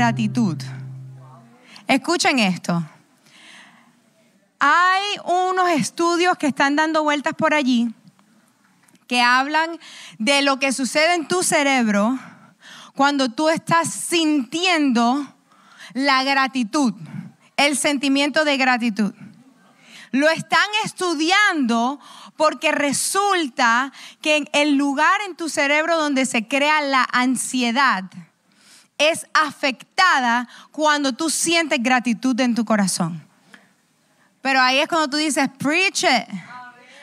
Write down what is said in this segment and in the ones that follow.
gratitud. Escuchen esto. Hay unos estudios que están dando vueltas por allí que hablan de lo que sucede en tu cerebro cuando tú estás sintiendo la gratitud, el sentimiento de gratitud. Lo están estudiando porque resulta que en el lugar en tu cerebro donde se crea la ansiedad, es afectada cuando tú sientes gratitud en tu corazón. Pero ahí es cuando tú dices, preach it.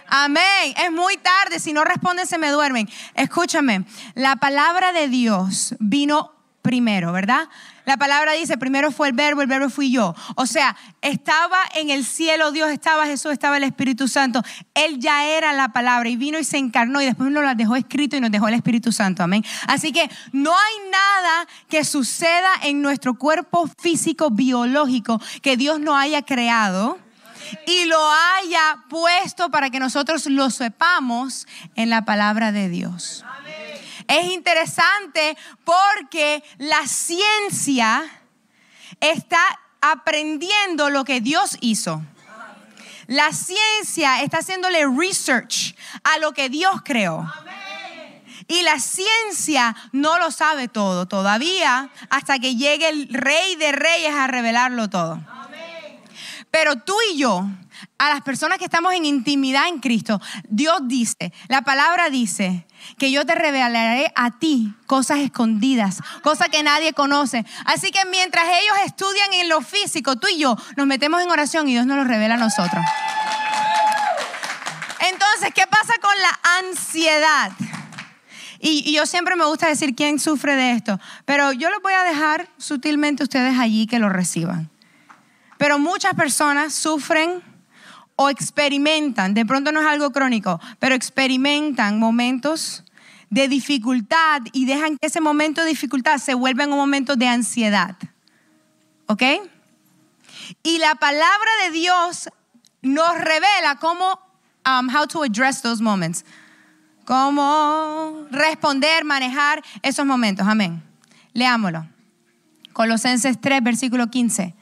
Amén. Es muy tarde. Si no responden, se me duermen. Escúchame. La palabra de Dios vino primero, ¿verdad? La palabra dice, primero fue el verbo, el verbo fui yo. O sea, estaba en el cielo Dios, estaba Jesús, estaba el Espíritu Santo. Él ya era la palabra y vino y se encarnó y después nos la dejó escrito y nos dejó el Espíritu Santo. Amén. Así que no hay nada que suceda en nuestro cuerpo físico, biológico, que Dios no haya creado y lo haya puesto para que nosotros lo sepamos en la palabra de Dios. Es interesante porque la ciencia está aprendiendo lo que Dios hizo. La ciencia está haciéndole research a lo que Dios creó. Y la ciencia no lo sabe todo todavía hasta que llegue el rey de reyes a revelarlo todo. Pero tú y yo, a las personas que estamos en intimidad en Cristo, Dios dice, la palabra dice, que yo te revelaré a ti cosas escondidas, cosas que nadie conoce. Así que mientras ellos estudian en lo físico, tú y yo nos metemos en oración y Dios nos lo revela a nosotros. Entonces, ¿qué pasa con la ansiedad? Y, y, yo siempre me gusta decir quién sufre de esto, pero yo lo voy a dejar sutilmente ustedes allí que lo reciban. Pero muchas personas sufren o experimentan, de pronto no es algo crónico, pero experimentan momentos de dificultad y dejan que ese momento de dificultad se vuelva en un momento de ansiedad. ¿Ok? Y la palabra de Dios nos revela cómo, um, how to address those moments. Cómo responder, manejar esos momentos. Amén. Leámoslo. Colosenses 3, versículo 15.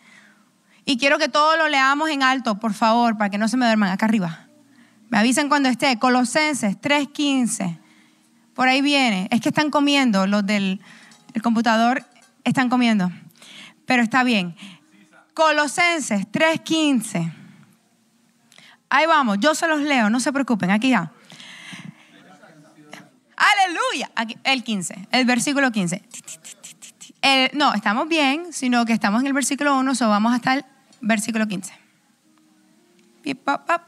Y quiero que todos lo leamos en alto, por favor, para que no se me duerman acá arriba. Me avisen cuando esté. Colosenses 3:15. Por ahí viene. Es que están comiendo, los del computador están comiendo. Pero está bien. Colosenses 3:15. Ahí vamos, yo se los leo, no se preocupen, aquí ya. Aleluya. el 15, el versículo 15. no, estamos bien, sino que estamos en el versículo 1, so vamos hasta el versículo 15. Pip, pop,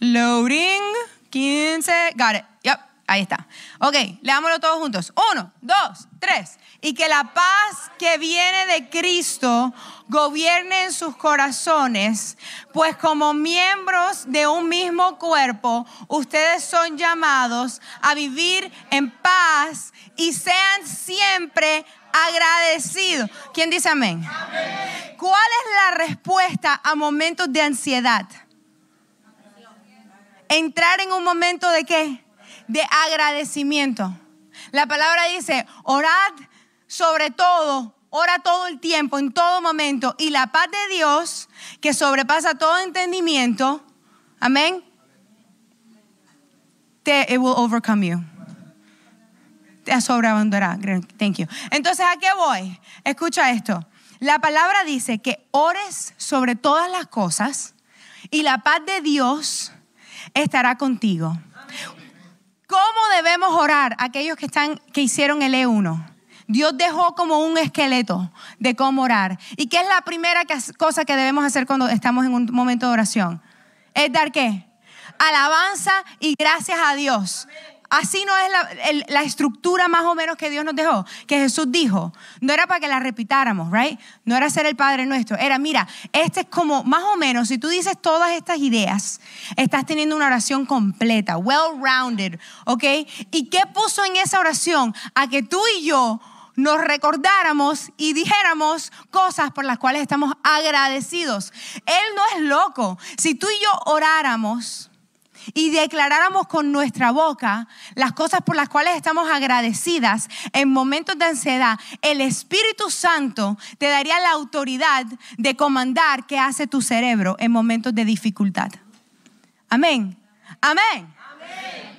Loading 15. Got it. Yep. Ahí está. Ok, leámoslo todos juntos. Uno, dos, tres. Y que la paz que viene de Cristo gobierne en sus corazones, pues como miembros de un mismo cuerpo, ustedes son llamados a vivir en paz y sean siempre agradecido. ¿Quién dice amén? amén? ¿Cuál es la respuesta a momentos de ansiedad? Entrar en un momento de qué? De agradecimiento. La palabra dice, orad sobre todo, ora todo el tiempo, en todo momento, y la paz de Dios, que sobrepasa todo entendimiento, amén, it will overcome you te sobreabundará. Thank you. Entonces, ¿a qué voy? Escucha esto. La palabra dice que ores sobre todas las cosas y la paz de Dios estará contigo. ¿Cómo debemos orar aquellos que, están, que hicieron el E1? Dios dejó como un esqueleto de cómo orar. ¿Y qué es la primera cosa que debemos hacer cuando estamos en un momento de oración? Es dar qué? Alabanza y gracias a Dios. Así no es la, estructura más o menos que Dios nos dejó, que Jesús dijo. No era para que la repitáramos, ¿right? No era ser el Padre nuestro. Era, mira, este es como, más o menos, si tú dices todas estas ideas, estás teniendo una oración completa, well-rounded, ¿ok? ¿Y qué puso en esa oración? A que tú y yo nos recordáramos y dijéramos cosas por las cuales estamos agradecidos. Él no es loco. Si tú y yo oráramos, y declaráramos con nuestra boca las cosas por las cuales estamos agradecidas en momentos de ansiedad, el Espíritu Santo te daría la autoridad de comandar qué hace tu cerebro en momentos de dificultad. Amén. Amén.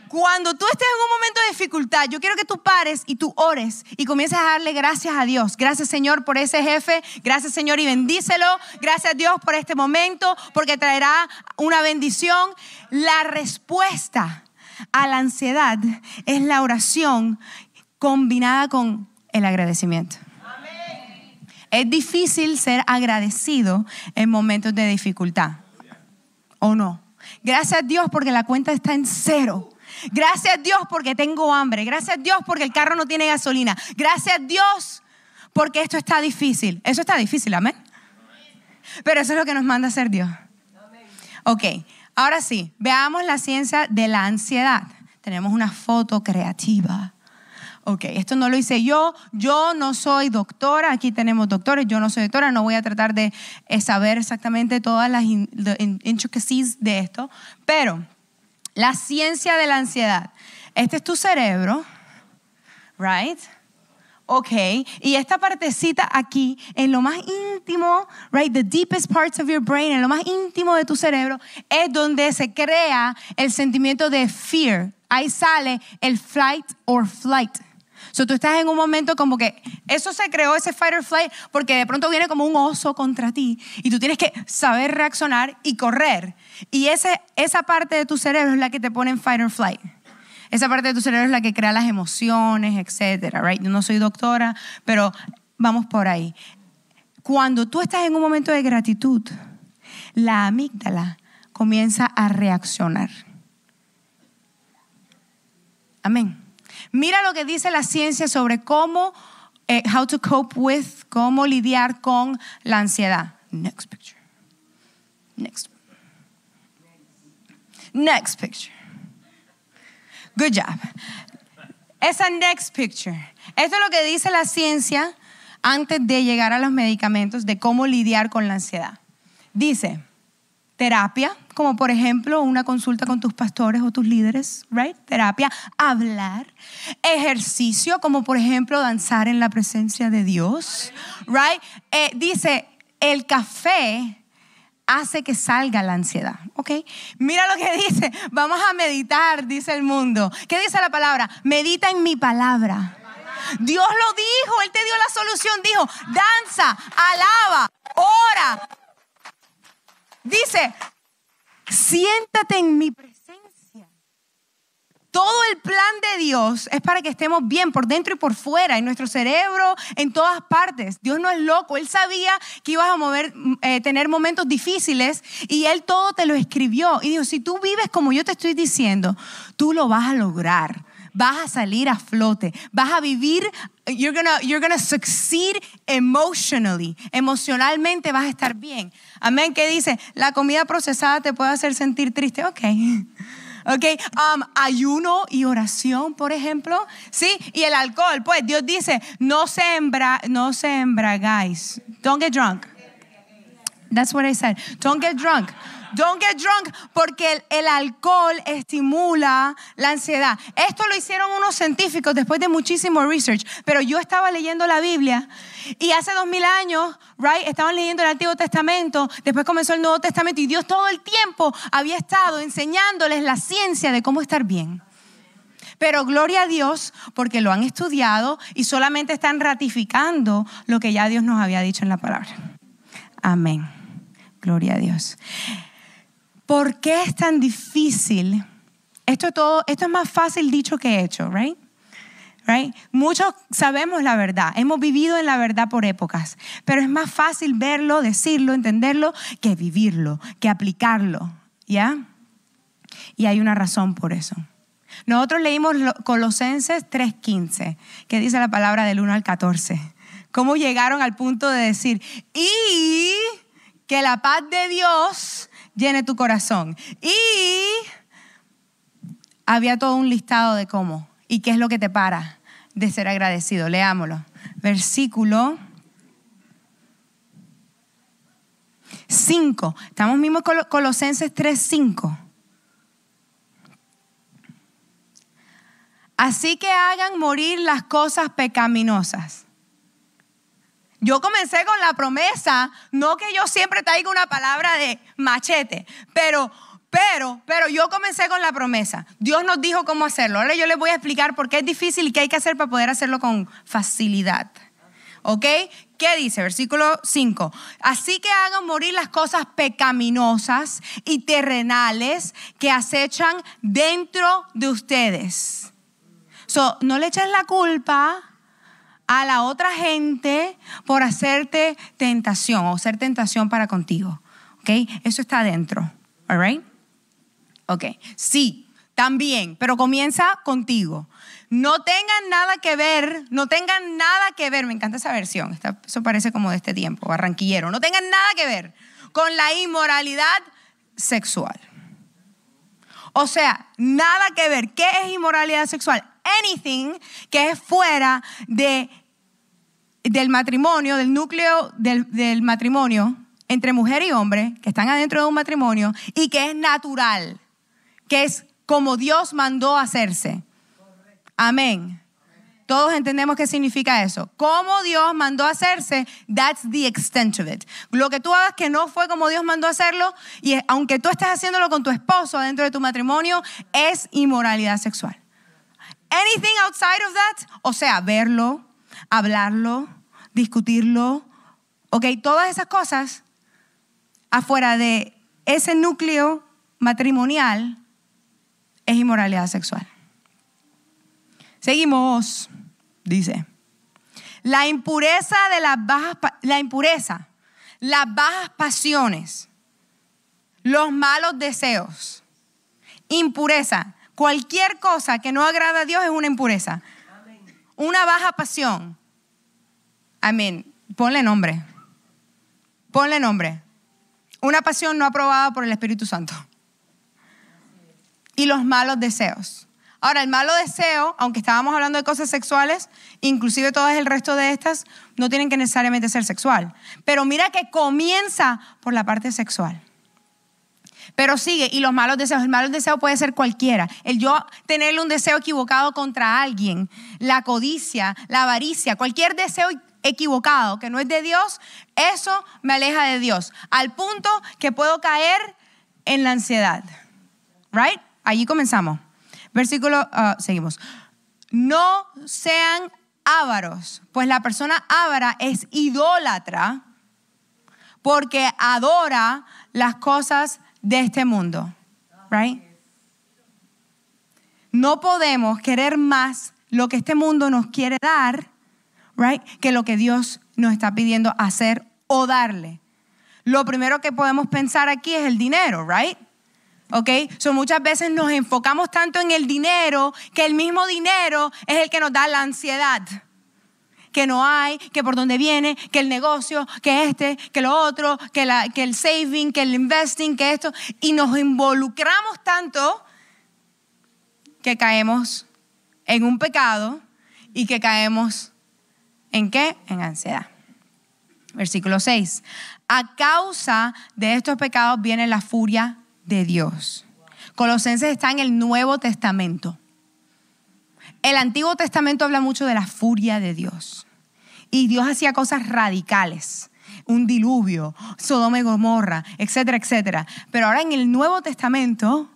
Cuando tú estés en un momento de dificultad, yo quiero que tú pares y tú ores y comiences a darle gracias a Dios. Gracias Señor por ese jefe, gracias Señor y bendícelo. Gracias a Dios por este momento, porque traerá una bendición. La respuesta a la ansiedad es la oración combinada con el agradecimiento. Es difícil ser agradecido en momentos de dificultad, ¿o no? Gracias a Dios porque la cuenta está en cero. Gracias a Dios porque tengo hambre. Gracias a Dios porque el carro no tiene gasolina. Gracias a Dios porque esto está difícil. Eso está difícil, amén. Pero eso es lo que nos manda hacer Dios. Ok, ahora sí, veamos la ciencia de la ansiedad. Tenemos una foto creativa. Ok, esto no lo hice yo, yo no soy doctora, aquí tenemos doctores, yo no soy doctora, no voy a tratar de eh, saber exactamente todas las de esto, pero la ciencia de la ansiedad. Este es tu cerebro, right? Ok, y esta partecita aquí, en lo más íntimo, right, the deepest parts of your brain, en lo más íntimo de tu cerebro, es donde se crea el sentimiento de fear. Ahí sale el flight or flight sea, tú estás en un momento como que eso se creó, ese fight or flight, porque de pronto viene como un oso contra ti y tú tienes que saber reaccionar y correr. Y ese, esa parte de tu cerebro es la que te pone en fight or flight. Esa parte de tu cerebro es la que crea las emociones, etcétera, right? Yo no soy doctora, pero vamos por ahí. Cuando tú estás en un momento de gratitud, la amígdala comienza a reaccionar. Amén. Mira lo que dice la ciencia sobre cómo, eh, how to cope with, cómo lidiar con la ansiedad. Next picture. Next. Next picture. Good job. Esa next picture. Esto es lo que dice la ciencia antes de llegar a los medicamentos de cómo lidiar con la ansiedad. Dice, terapia, como por ejemplo una consulta con tus pastores o tus líderes, right? Terapia, hablar, ejercicio, como por ejemplo danzar en la presencia de Dios, right? Eh, dice, el café hace que salga la ansiedad, ¿ok? Mira lo que dice, vamos a meditar, dice el mundo. ¿Qué dice la palabra? Medita en mi palabra. Dios lo dijo, Él te dio la solución, dijo, danza, alaba, ora. Dice, siéntate en mi presencia. Todo el plan de Dios es para que estemos bien por dentro y por fuera, en nuestro cerebro, en todas partes. Dios no es loco, Él sabía que ibas a mover, eh, tener momentos difíciles y Él todo te lo escribió. Y dijo, si tú vives como yo te estoy diciendo, tú lo vas a lograr vas a salir a flote, vas a vivir, you're gonna, you're gonna succeed emotionally, emocionalmente vas a estar bien. Amén, que dice, la comida procesada te puede hacer sentir triste, ok. ¿ok? Um, ayuno y oración, por ejemplo, ¿sí? Y el alcohol, pues Dios dice, no se, no se embragáis. Don't get drunk. That's what I said. Don't get drunk. Don't get drunk porque el, alcohol estimula la ansiedad. Esto lo hicieron unos científicos después de muchísimo research, pero yo estaba leyendo la Biblia y hace dos mil años, right, estaban leyendo el Antiguo Testamento, después comenzó el Nuevo Testamento y Dios todo el tiempo había estado enseñándoles la ciencia de cómo estar bien. Pero gloria a Dios porque lo han estudiado y solamente están ratificando lo que ya Dios nos había dicho en la palabra. Amén. Gloria a Dios. ¿Por qué es tan difícil? Esto, todo, esto es más fácil dicho que hecho, ¿right? Right? Muchos sabemos la verdad, hemos vivido en la verdad por épocas, pero es más fácil verlo, decirlo, entenderlo, que vivirlo, que aplicarlo, ¿ya? Y hay una razón por eso. Nosotros leímos Colosenses 3:15, que dice la palabra del 1 al 14. Cómo llegaron al punto de decir, y que la paz de Dios llene tu corazón. Y había todo un listado de cómo y qué es lo que te para de ser agradecido. Leámoslo. Versículo 5. Estamos mismos en Colosenses 3:5. Así que hagan morir las cosas pecaminosas yo comencé con la promesa, no que yo siempre traiga una palabra de machete, pero, pero, pero yo comencé con la promesa. Dios nos dijo cómo hacerlo. Ahora yo les voy a explicar por qué es difícil y qué hay que hacer para poder hacerlo con facilidad. ¿Ok? ¿Qué dice? Versículo 5. Así que hagan morir las cosas pecaminosas y terrenales que acechan dentro de ustedes. no le eches la culpa a la otra gente por hacerte tentación o ser tentación para contigo. ¿Ok? Eso está adentro. ¿All right? Ok. Sí, también, pero comienza contigo. No tengan nada que ver, no tengan nada que ver. Me encanta esa versión. eso parece como de este tiempo, barranquillero. No tengan nada que ver con la inmoralidad sexual. O sea, nada que ver. ¿Qué es inmoralidad sexual? anything que es fuera de, del matrimonio, del núcleo del, matrimonio entre mujer y hombre, que están adentro de un matrimonio y que es natural, que es como Dios mandó hacerse. Amén. Todos entendemos qué significa eso. Como Dios mandó hacerse, that's the extent of it. Lo que tú hagas que no fue como Dios mandó hacerlo, y aunque tú estés haciéndolo con tu esposo adentro de tu matrimonio, es inmoralidad sexual. Anything outside of that, o sea, verlo, hablarlo, discutirlo, ok, todas esas cosas afuera de ese núcleo matrimonial es inmoralidad sexual. Seguimos, dice. La impureza de las bajas, la impureza, las bajas pasiones, los malos deseos, impureza, Cualquier cosa que no agrada a Dios es una impureza. Una baja pasión. Amén. Ponle nombre. Ponle nombre. Una pasión no aprobada por el Espíritu Santo. Y los malos deseos. Ahora, el malo deseo, aunque estábamos hablando de cosas sexuales, inclusive todas el resto de estas, no tienen que necesariamente ser sexual. Pero mira que comienza por la parte sexual. Pero sigue, y los malos deseos. El malo deseo puede ser cualquiera. El yo tenerle un deseo equivocado contra alguien, la codicia, la avaricia, cualquier deseo equivocado que no es de Dios, eso me aleja de Dios. Al punto que puedo caer en la ansiedad. ¿Right? Allí comenzamos. Versículo, ah, seguimos. No sean ávaros, pues la persona ávara es idólatra porque adora las cosas de este mundo. Right? No podemos querer más lo que este mundo nos quiere dar, right? Que lo que Dios nos está pidiendo hacer o darle. Lo primero que podemos pensar aquí es el dinero, right? ¿Ok? So muchas veces nos enfocamos tanto en el dinero que el mismo dinero es el que nos da la ansiedad que no hay, que por dónde viene, que el negocio, que este, que lo otro, que, que el saving, que el investing, que esto. Y nos involucramos tanto que caemos en un pecado y que caemos en qué? En ansiedad. Versículo 6. A causa de estos pecados viene la furia de Dios. Colosenses está en el Nuevo Testamento. El Antiguo Testamento habla mucho de la furia de Dios. Y Dios hacía cosas radicales, un diluvio, Sodoma y Gomorra, etcétera, etcétera. Pero ahora en el Nuevo Testamento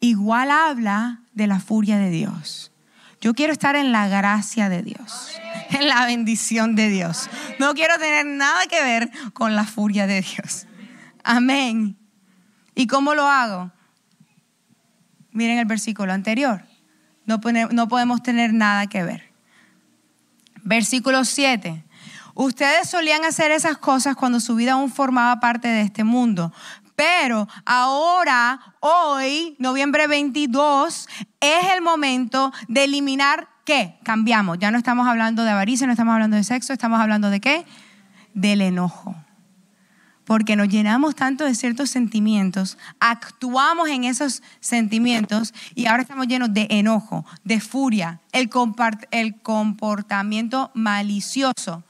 igual habla de la furia de Dios. Yo quiero estar en la gracia de Dios, en la bendición de Dios. No quiero tener nada que ver con la furia de Dios. Amén. ¿Y cómo lo hago? Miren el versículo anterior. No, podemos tener nada que ver. Versículo 7. Ustedes solían hacer esas cosas cuando su vida aún formaba parte de este mundo. Pero ahora, hoy, noviembre 22, es el momento de eliminar qué? Cambiamos. Ya no estamos hablando de avaricia, no estamos hablando de sexo, estamos hablando de qué? Del enojo porque nos llenamos tanto de ciertos sentimientos, actuamos en esos sentimientos y ahora estamos llenos de enojo, de furia, el, comportamiento malicioso,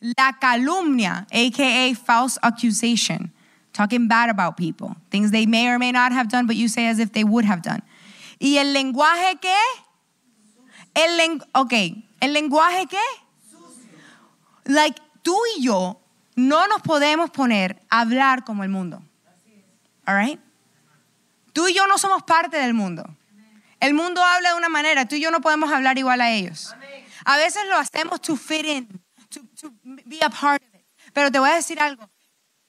la calumnia, aka false accusation, talking bad about people, things they may or may not have done, but you say as if they would have done. ¿Y el lenguaje qué? El ¿el lenguaje qué? Like tú y yo no nos podemos poner a hablar como el mundo. All Tú y yo no somos parte del mundo. El mundo habla de una manera, tú y yo no podemos hablar igual a ellos. A veces lo hacemos to fit in, to, be a part of it. Pero te voy a decir algo.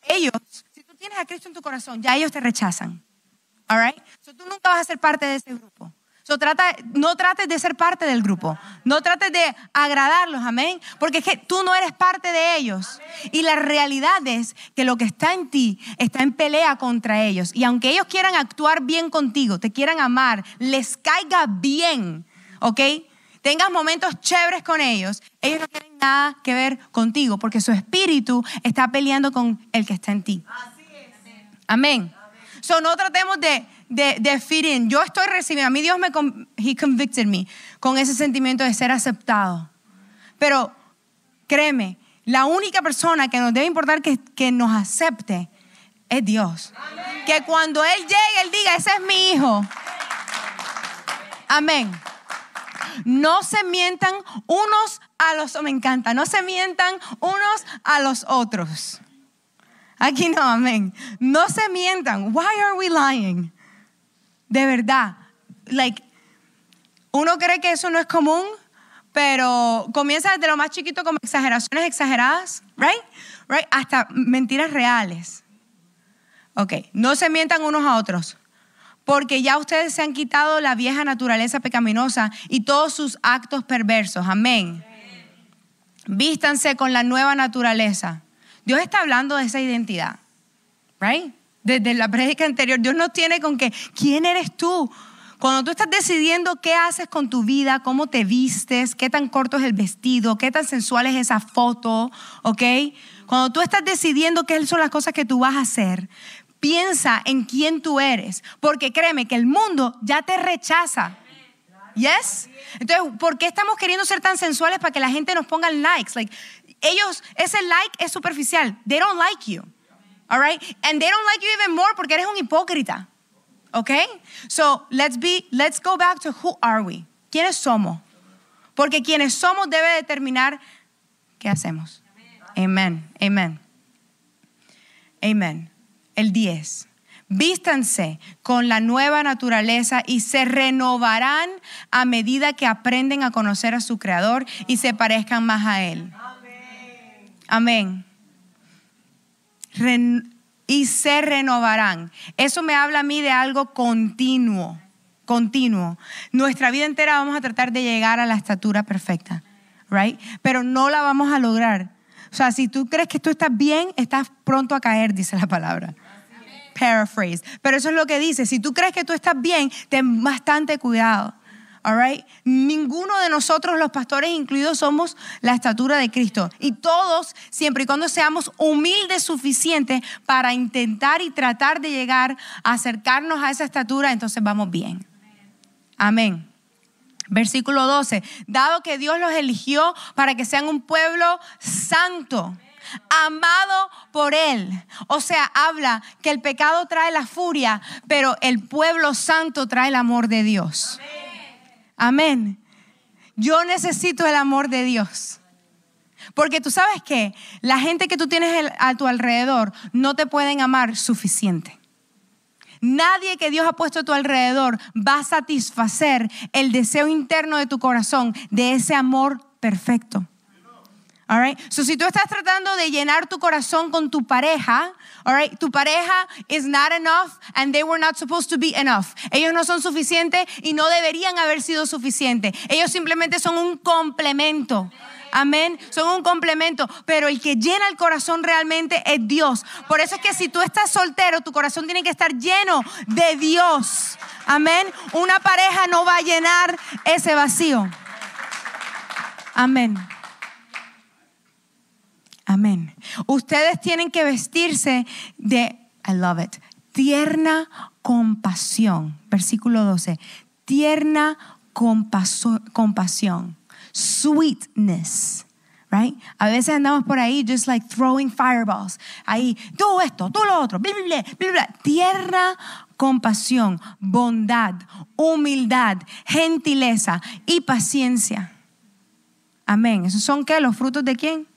Ellos, si tú tienes a Cristo en tu corazón, ya ellos te rechazan. All tú nunca vas a ser parte de ese grupo no trates de ser parte del grupo, no trates de agradarlos, amén, porque es que tú no eres parte de ellos. Y la realidad es que lo que está en ti está en pelea contra ellos. Y aunque ellos quieran actuar bien contigo, te quieran amar, les caiga bien, ¿ok? Tengas momentos chéveres con ellos, ellos no tienen nada que ver contigo, porque su espíritu está peleando con el que está en ti. Amén. no tratemos de de, de Yo estoy recibiendo, a mí Dios me, he convicted me con ese sentimiento de ser aceptado. Pero créeme, la única persona que nos debe importar que, que nos acepte es Dios. Que cuando Él llegue, Él diga, ese es mi hijo. Amén. No se mientan unos a los me encanta, no se mientan unos a los otros. Aquí no, amén. No se mientan. Why are we lying? De verdad. Like, uno cree que eso no es común, pero comienza desde lo más chiquito como exageraciones exageradas, right? Right? Hasta mentiras reales. Ok, no se mientan unos a otros, porque ya ustedes se han quitado la vieja naturaleza pecaminosa y todos sus actos perversos. Amén. Vístanse con la nueva naturaleza. Dios está hablando de esa identidad, right? desde la prédica anterior, Dios no tiene con que, ¿quién eres tú? Cuando tú estás decidiendo qué haces con tu vida, cómo te vistes, qué tan corto es el vestido, qué tan sensual es esa foto, ¿ok? Cuando tú estás decidiendo qué son las cosas que tú vas a hacer, piensa en quién tú eres, porque créeme que el mundo ya te rechaza. ¿Yes? Entonces, ¿por qué estamos queriendo ser tan sensuales para que la gente nos ponga likes? Like, ellos, ese like es superficial. They don't like you. All right? And they don't like you even more porque eres un hipócrita. Okay? So, let's be let's go back to who are we? ¿Quiénes somos? Porque quienes somos debe determinar qué hacemos. Amén. Amén. Amén. El 10. Vístanse con la nueva naturaleza y se renovarán a medida que aprenden a conocer a su Creador y se parezcan más a Él. Amén. Amén y se renovarán. Eso me habla a mí de algo continuo, continuo. Nuestra vida entera vamos a tratar de llegar a la estatura perfecta, Pero no la vamos a lograr. O sea, si tú crees que tú estás bien, estás pronto a caer, dice la palabra. Paraphrase. Pero eso es lo que dice. Si tú crees que tú estás bien, ten bastante cuidado. Ninguno de nosotros, los pastores incluidos, somos la estatura de Cristo. Y todos, siempre y cuando seamos humildes suficientes para intentar y tratar de llegar a acercarnos a esa estatura, entonces vamos bien. Amén. Versículo 12. Dado que Dios los eligió para que sean un pueblo santo amado por Él. O sea, habla que el pecado trae la furia, pero el pueblo santo trae el amor de Dios. Amén. Yo necesito el amor de Dios. Porque tú sabes que la gente que tú tienes a tu alrededor no te pueden amar suficiente. Nadie que Dios ha puesto a tu alrededor va a satisfacer el deseo interno de tu corazón de ese amor perfecto. All So si tú estás tratando de llenar tu corazón con tu pareja, Tu pareja is not enough and they were not supposed to be enough. Ellos no son suficientes y no deberían haber sido suficientes. Ellos simplemente son un complemento. Amén. Son un complemento. Pero el que llena el corazón realmente es Dios. Por eso es que si tú estás soltero, tu corazón tiene que estar lleno de Dios. Amén. Una pareja no va a llenar ese vacío. Amén. Amén. Ustedes tienen que vestirse de, I love it, tierna compasión. Versículo 12. Tierna compasión. Sweetness. Right? A veces andamos por ahí just like throwing fireballs. Ahí, tú esto, todo lo otro, Tierna compasión, bondad, humildad, gentileza y paciencia. Amén. ¿Esos son qué? ¿Los frutos de quién?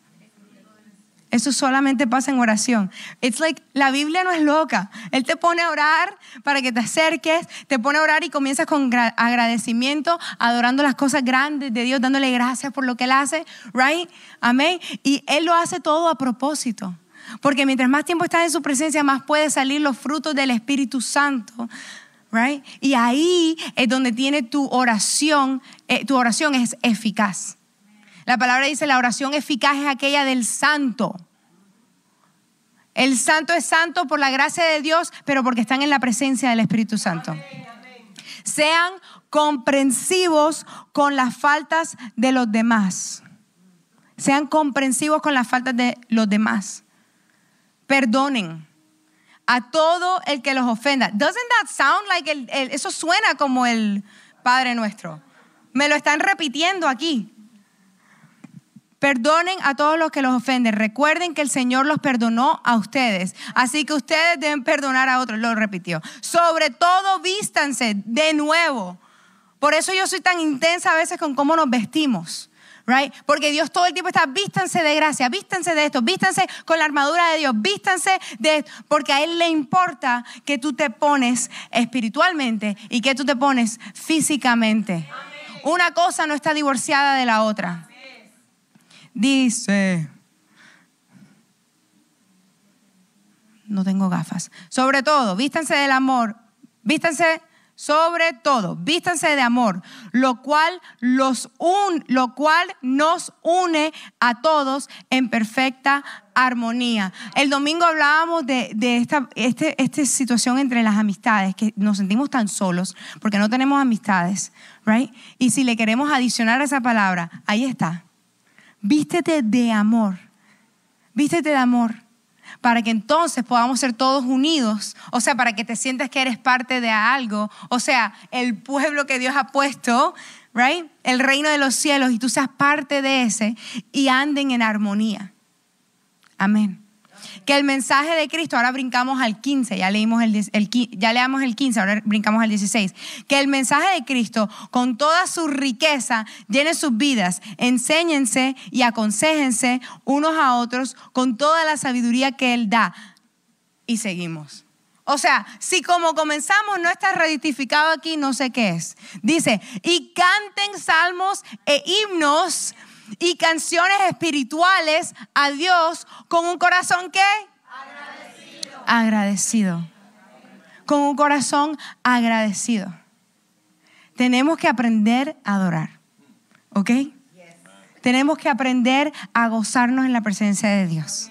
Eso solamente pasa en oración. It's like, la Biblia no es loca. Él te pone a orar para que te acerques, te pone a orar y comienzas con agradecimiento, adorando las cosas grandes de Dios, dándole gracias por lo que Él hace, right? Amén. Y Él lo hace todo a propósito. Porque mientras más tiempo estás en su presencia, más pueden salir los frutos del Espíritu Santo. Right? Y ahí es donde tiene tu oración, eh, tu oración es eficaz. La palabra dice, la oración eficaz es aquella del santo. El santo es santo por la gracia de Dios, pero porque están en la presencia del Espíritu Santo. Sean comprensivos con las faltas de los demás. Sean comprensivos con las faltas de los demás. Perdonen a todo el que los ofenda. Doesn't eso suena como el Padre Nuestro? Me lo están repitiendo aquí. Perdonen a todos los que los ofenden. Recuerden que el Señor los perdonó a ustedes. Así que ustedes deben perdonar a otros. Lo repitió. Sobre todo vístanse de nuevo. Por eso yo soy tan intensa a veces con cómo nos vestimos. Right? Porque Dios todo el tiempo está, vístanse de gracia, vístanse de esto, vístanse con la armadura de Dios, vístanse de esto, porque a Él le importa que tú te pones espiritualmente y que tú te pones físicamente. Una cosa no está divorciada de la otra dice, no tengo gafas, sobre todo, vístanse del amor, vístanse sobre todo, vístanse de amor, lo cual, los un, lo cual nos une a todos en perfecta armonía. El domingo hablábamos de, esta, este, esta situación entre las amistades, que nos sentimos tan solos porque no tenemos amistades, ¿right? Y si le queremos adicionar esa palabra, ahí está, Vístete de amor. Vístete de amor para que entonces podamos ser todos unidos, o sea, para que te sientas que eres parte de algo, o sea, el pueblo que Dios ha puesto, right? El reino de los cielos y tú seas parte de ese y anden en armonía. Amén que el mensaje de Cristo, ahora brincamos al 15, ya leímos el, ya leamos el 15, ahora brincamos al 16, que el mensaje de Cristo con toda su riqueza llene sus vidas, enséñense y aconsejense unos a otros con toda la sabiduría que Él da. Y seguimos. O sea, si como comenzamos no está rectificado aquí, no sé qué es. Dice, y canten salmos e himnos y canciones espirituales a Dios con un corazón que agradecido. Con un corazón agradecido. Tenemos que aprender a adorar. ¿Ok? Tenemos que aprender a gozarnos en la presencia de Dios.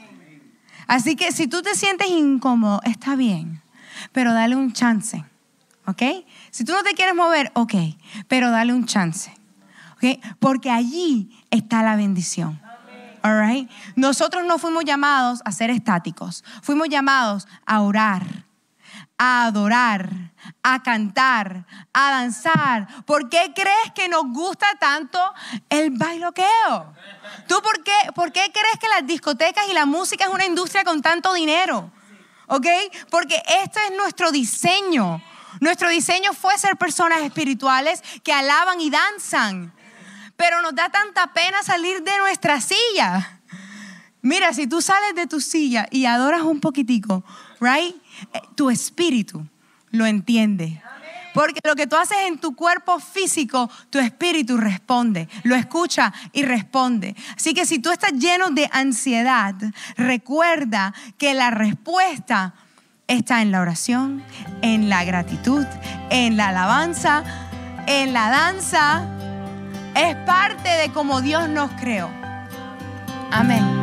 Así que si tú te sientes incómodo, está bien, pero dale un chance. ¿Ok? Si tú no te quieres mover, ok, pero dale un chance. ¿Ok? Porque allí está la bendición. All Nosotros no fuimos llamados a ser estáticos, fuimos llamados a orar, a adorar, a cantar, a danzar. ¿Por qué crees que nos gusta tanto el bailoqueo? ¿Tú por qué, por qué crees que las discotecas y la música es una industria con tanto dinero? ¿Ok? Porque este es nuestro diseño. Nuestro diseño fue ser personas espirituales que alaban y danzan pero nos da tanta pena salir de nuestra silla. Mira, si tú sales de tu silla y adoras un poquitico, right? Eh, tu espíritu lo entiende. Porque lo que tú haces en tu cuerpo físico, tu espíritu responde, lo escucha y responde. Así que si tú estás lleno de ansiedad, recuerda que la respuesta está en la oración, en la gratitud, en la alabanza, en la danza. Es parte de cómo Dios nos creó. Amén.